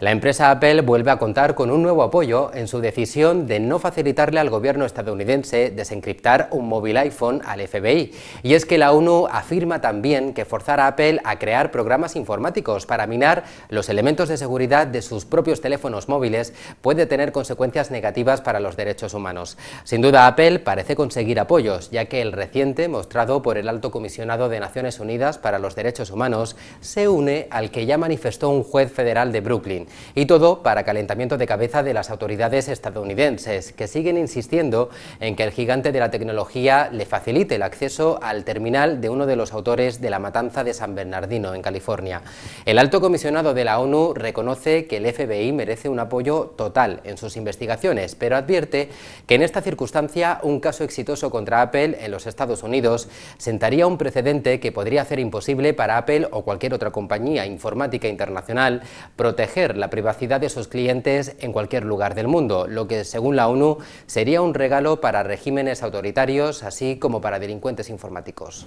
La empresa Apple vuelve a contar con un nuevo apoyo en su decisión de no facilitarle al gobierno estadounidense desencriptar un móvil iPhone al FBI. Y es que la ONU afirma también que forzar a Apple a crear programas informáticos para minar los elementos de seguridad de sus propios teléfonos móviles puede tener consecuencias negativas para los derechos humanos. Sin duda, Apple parece conseguir apoyos, ya que el reciente mostrado por el alto comisionado de Naciones Unidas para los Derechos Humanos se une al que ya manifestó un juez federal de Brooklyn. Y todo para calentamiento de cabeza de las autoridades estadounidenses, que siguen insistiendo en que el gigante de la tecnología le facilite el acceso al terminal de uno de los autores de la matanza de San Bernardino, en California. El alto comisionado de la ONU reconoce que el FBI merece un apoyo total en sus investigaciones, pero advierte que en esta circunstancia un caso exitoso contra Apple en los Estados Unidos sentaría un precedente que podría hacer imposible para Apple o cualquier otra compañía informática internacional proteger la privacidad de sus clientes en cualquier lugar del mundo, lo que, según la ONU, sería un regalo para regímenes autoritarios, así como para delincuentes informáticos.